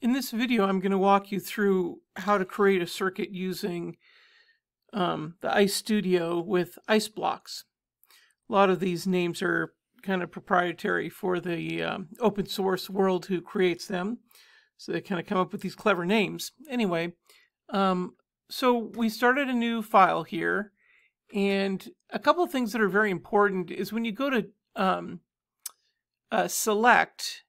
In this video, I'm going to walk you through how to create a circuit using um, the ICE Studio with ICE blocks. A lot of these names are kind of proprietary for the um, open source world who creates them. So they kind of come up with these clever names. Anyway, um, so we started a new file here. And a couple of things that are very important is when you go to um, uh, select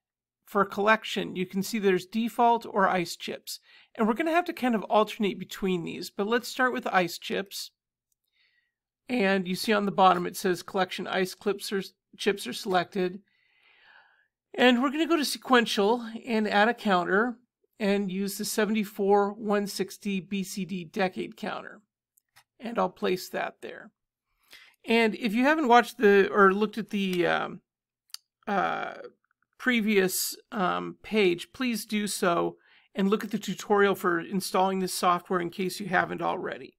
for a collection, you can see there's default or ice chips. And we're going to have to kind of alternate between these, but let's start with ice chips. And you see on the bottom it says collection ice clips or chips are selected. And we're going to go to sequential and add a counter and use the 74 160 BCD decade counter. And I'll place that there. And if you haven't watched the or looked at the um, uh, previous um, page, please do so and look at the tutorial for installing this software in case you haven't already.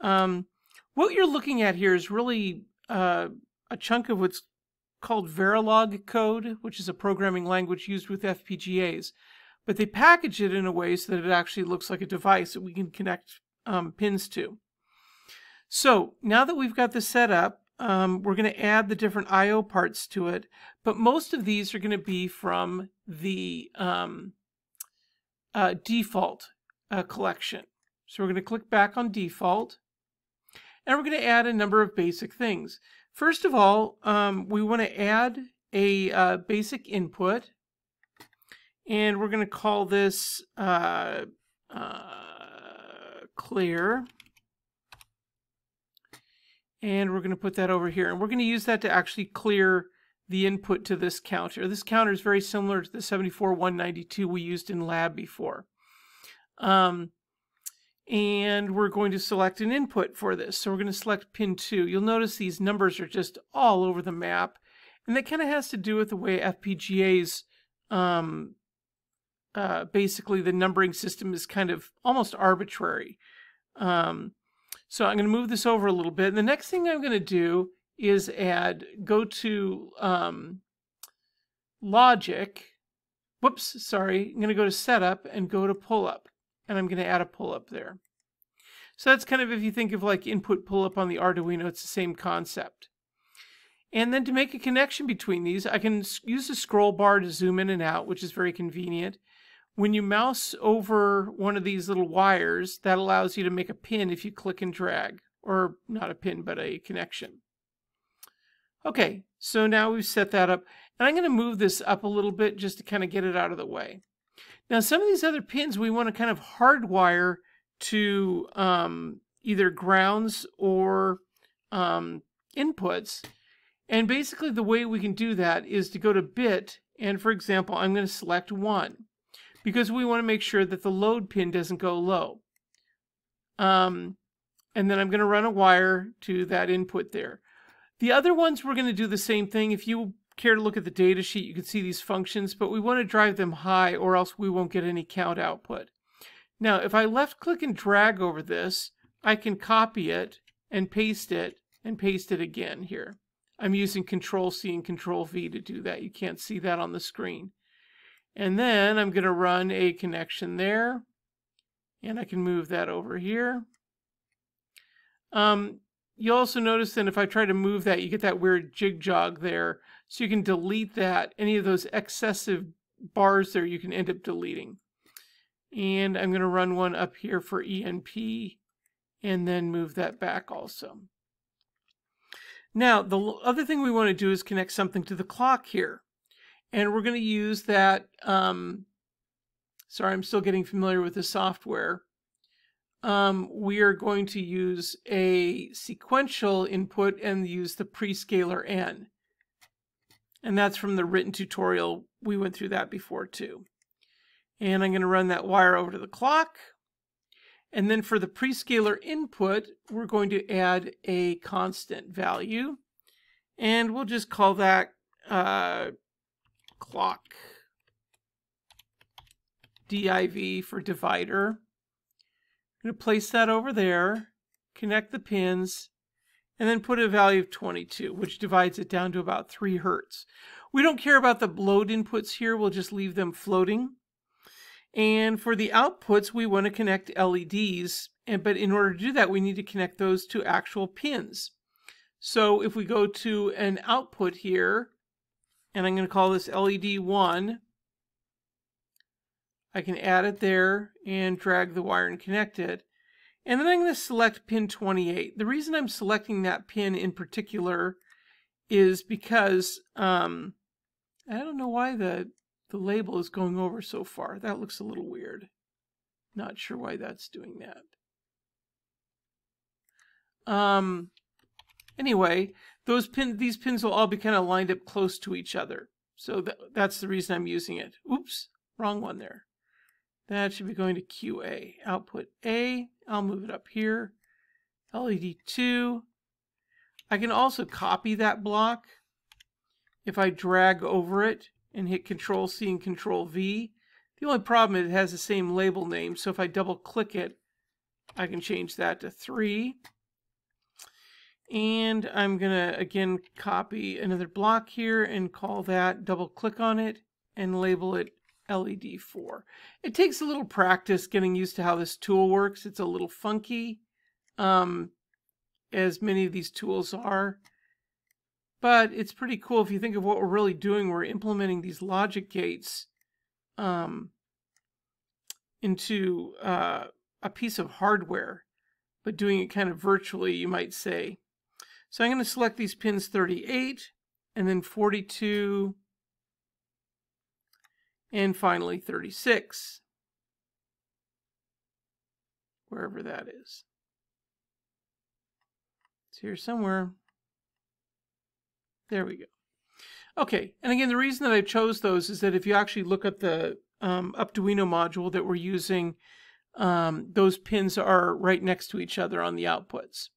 Um, what you're looking at here is really uh, a chunk of what's called Verilog code, which is a programming language used with FPGAs. But they package it in a way so that it actually looks like a device that we can connect um, pins to. So now that we've got this set up, um, we're going to add the different IO parts to it, but most of these are going to be from the um, uh, default uh, collection. So we're going to click back on default, and we're going to add a number of basic things. First of all, um, we want to add a uh, basic input, and we're going to call this uh, uh, clear. And we're going to put that over here. And we're going to use that to actually clear the input to this counter. This counter is very similar to the 74192 we used in lab before. Um, and we're going to select an input for this. So we're going to select pin 2. You'll notice these numbers are just all over the map. And that kind of has to do with the way FPGAs, um, uh, basically the numbering system is kind of almost arbitrary. Um, so I'm going to move this over a little bit. And the next thing I'm going to do is add, go to um, logic. Whoops, sorry. I'm going to go to setup and go to pull up. And I'm going to add a pull up there. So that's kind of if you think of like input pull up on the Arduino, it's the same concept. And then to make a connection between these, I can use the scroll bar to zoom in and out, which is very convenient. When you mouse over one of these little wires, that allows you to make a pin if you click and drag, or not a pin, but a connection. Okay, so now we've set that up. And I'm going to move this up a little bit just to kind of get it out of the way. Now, some of these other pins we want to kind of hardwire to um, either grounds or um, inputs. And basically the way we can do that is to go to bit, and for example, I'm going to select one because we want to make sure that the load pin doesn't go low. Um, and then I'm going to run a wire to that input there. The other ones, we're going to do the same thing. If you care to look at the data sheet, you can see these functions, but we want to drive them high or else we won't get any count output. Now, if I left click and drag over this, I can copy it and paste it and paste it again here. I'm using Control C and Control V to do that. You can't see that on the screen. And then I'm going to run a connection there. And I can move that over here. Um, you also notice then if I try to move that, you get that weird jig jog there. So you can delete that. Any of those excessive bars there, you can end up deleting. And I'm going to run one up here for ENP and then move that back also. Now, the other thing we want to do is connect something to the clock here. And we're going to use that. Um, sorry, I'm still getting familiar with the software. Um, we are going to use a sequential input and use the prescaler n. And that's from the written tutorial. We went through that before too. And I'm going to run that wire over to the clock. And then for the prescaler input, we're going to add a constant value. And we'll just call that uh, clock div for divider. I'm going to place that over there, connect the pins, and then put a value of 22, which divides it down to about 3 hertz. We don't care about the load inputs here. We'll just leave them floating. And for the outputs, we want to connect LEDs. And, but in order to do that, we need to connect those to actual pins. So if we go to an output here, and I'm going to call this LED 1. I can add it there and drag the wire and connect it. And then I'm going to select pin 28. The reason I'm selecting that pin in particular is because um, I don't know why the, the label is going over so far. That looks a little weird. Not sure why that's doing that. Um, anyway, those pin these pins will all be kind of lined up close to each other. So th that's the reason I'm using it. Oops, wrong one there. That should be going to QA. Output A, I'll move it up here. LED 2. I can also copy that block if I drag over it and hit Control C and Control V. The only problem is it has the same label name, so if I double click it, I can change that to 3. And I'm going to, again, copy another block here and call that, double click on it, and label it LED 4. It takes a little practice getting used to how this tool works. It's a little funky, um, as many of these tools are. But it's pretty cool if you think of what we're really doing. We're implementing these logic gates um, into uh, a piece of hardware, but doing it kind of virtually, you might say. So I'm going to select these pins 38 and then 42 and finally 36, wherever that is. It's here somewhere. There we go. Okay, and again, the reason that I chose those is that if you actually look at the um, Arduino module that we're using, um, those pins are right next to each other on the outputs.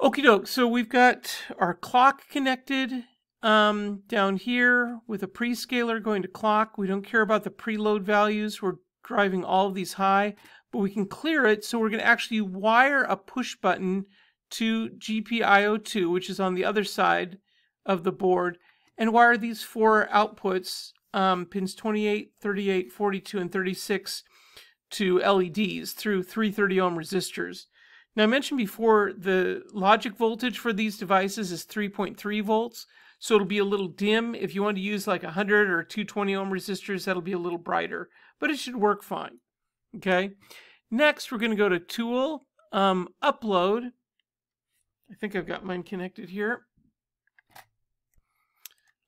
Okie doke. So we've got our clock connected um, down here with a prescaler going to clock. We don't care about the preload values. We're driving all of these high, but we can clear it. So we're going to actually wire a push button to GPIO2, which is on the other side of the board, and wire these four outputs, um, pins 28, 38, 42, and 36, to LEDs through 330 ohm resistors. Now, I mentioned before the logic voltage for these devices is 3.3 volts, so it'll be a little dim. If you want to use like 100 or 220 ohm resistors, that'll be a little brighter, but it should work fine. Okay. Next, we're going to go to Tool, um, Upload. I think I've got mine connected here.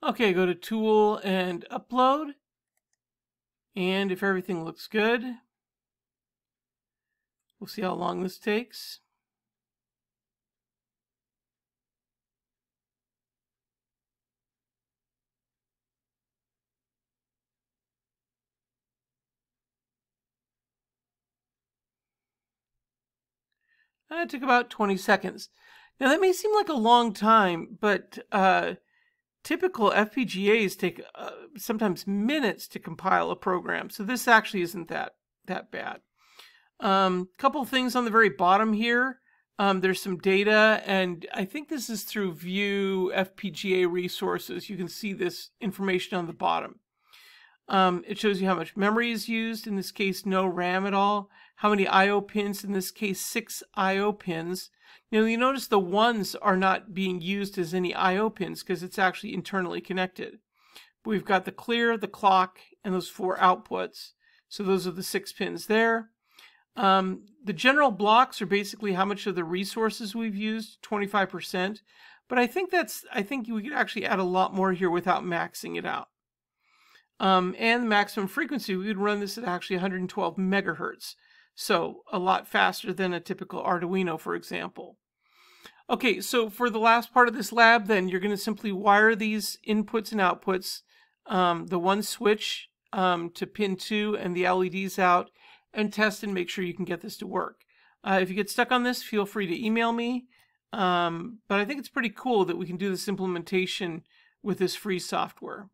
Okay, go to Tool and Upload. And if everything looks good, We'll see how long this takes. That uh, took about 20 seconds. Now that may seem like a long time, but uh, typical FPGAs take uh, sometimes minutes to compile a program, so this actually isn't that that bad. Um, couple things on the very bottom here. Um, there's some data, and I think this is through View FPGA resources. You can see this information on the bottom. Um, it shows you how much memory is used, in this case, no RAM at all. How many I.O. pins, in this case, six I.O. pins. Now, you notice the ones are not being used as any I.O. pins because it's actually internally connected. But we've got the clear, the clock, and those four outputs. So those are the six pins there. Um, the general blocks are basically how much of the resources we've used, 25%. But I think that's, I think we could actually add a lot more here without maxing it out. Um, and the maximum frequency, we would run this at actually 112 megahertz. So a lot faster than a typical Arduino, for example. Okay, so for the last part of this lab, then you're going to simply wire these inputs and outputs, um, the one switch um, to pin 2 and the LEDs out, and test and make sure you can get this to work. Uh, if you get stuck on this, feel free to email me. Um, but I think it's pretty cool that we can do this implementation with this free software.